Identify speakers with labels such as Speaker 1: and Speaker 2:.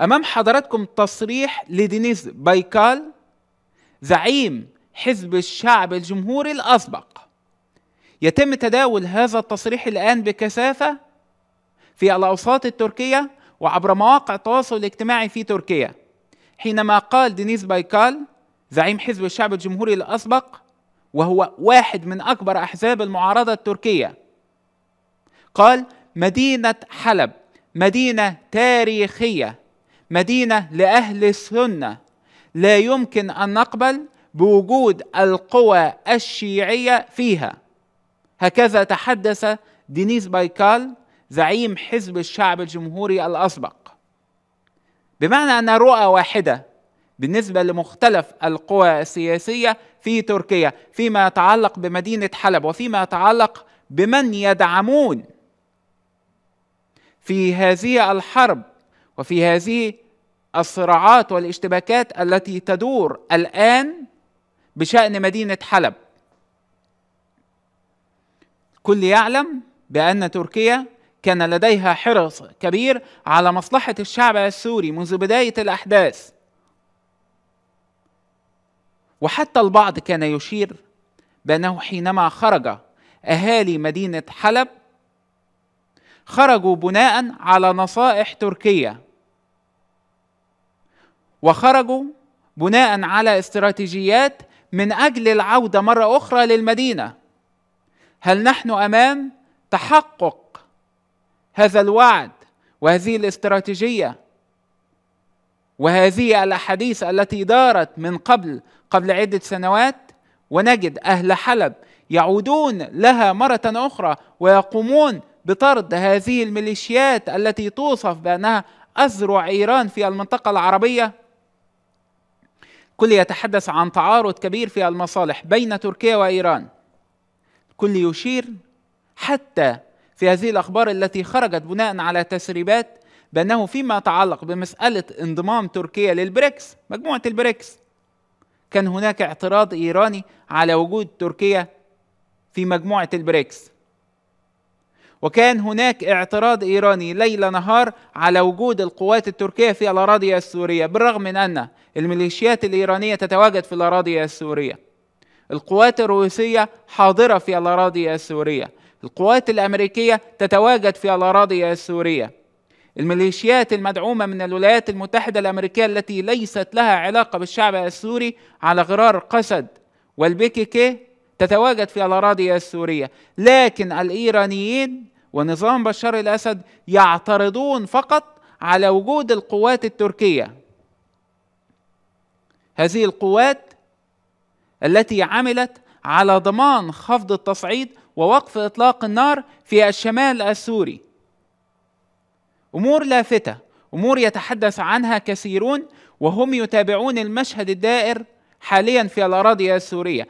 Speaker 1: امام حضراتكم تصريح لدينيس بايكال زعيم حزب الشعب الجمهوري الاسبق يتم تداول هذا التصريح الان بكثافه في الاوساط التركيه وعبر مواقع التواصل الاجتماعي في تركيا حينما قال دينيس بايكال زعيم حزب الشعب الجمهوري الاسبق وهو واحد من اكبر احزاب المعارضه التركيه قال مدينه حلب مدينه تاريخيه مدينه لاهل السنه لا يمكن ان نقبل بوجود القوى الشيعيه فيها هكذا تحدث دينيس بايكال زعيم حزب الشعب الجمهوري الاسبق بمعنى ان رؤى واحده بالنسبه لمختلف القوى السياسيه في تركيا فيما يتعلق بمدينه حلب وفيما يتعلق بمن يدعمون في هذه الحرب وفي هذه الصراعات والاشتباكات التي تدور الان بشان مدينه حلب كل يعلم بان تركيا كان لديها حرص كبير على مصلحه الشعب السوري منذ بدايه الاحداث وحتى البعض كان يشير بانه حينما خرج اهالي مدينه حلب خرجوا بناء على نصائح تركيا وخرجوا بناء على استراتيجيات من اجل العوده مره اخرى للمدينه هل نحن امام تحقق هذا الوعد وهذه الاستراتيجيه وهذه الاحاديث التي دارت من قبل قبل عده سنوات ونجد اهل حلب يعودون لها مره اخرى ويقومون بطرد هذه الميليشيات التي توصف بانها اذرع ايران في المنطقه العربيه الكل يتحدث عن تعارض كبير في المصالح بين تركيا وايران الكل يشير حتى في هذه الاخبار التي خرجت بناء على تسريبات بانه فيما يتعلق بمساله انضمام تركيا للبريكس مجموعه البريكس كان هناك اعتراض ايراني على وجود تركيا في مجموعه البريكس وكان هناك اعتراض ايراني ليل نهار على وجود القوات التركيه في الاراضي السوريه بالرغم من ان الميليشيات الايرانيه تتواجد في الاراضي السوريه القوات الروسيه حاضره في الاراضي السوريه القوات الامريكيه تتواجد في الاراضي السوريه الميليشيات المدعومه من الولايات المتحده الامريكيه التي ليست لها علاقه بالشعب السوري على غرار قسد والبيكي كي تتواجد في الأراضي السورية لكن الإيرانيين ونظام بشار الأسد يعترضون فقط على وجود القوات التركية هذه القوات التي عملت على ضمان خفض التصعيد ووقف إطلاق النار في الشمال السوري أمور لافتة أمور يتحدث عنها كثيرون وهم يتابعون المشهد الدائر حاليا في الأراضي السورية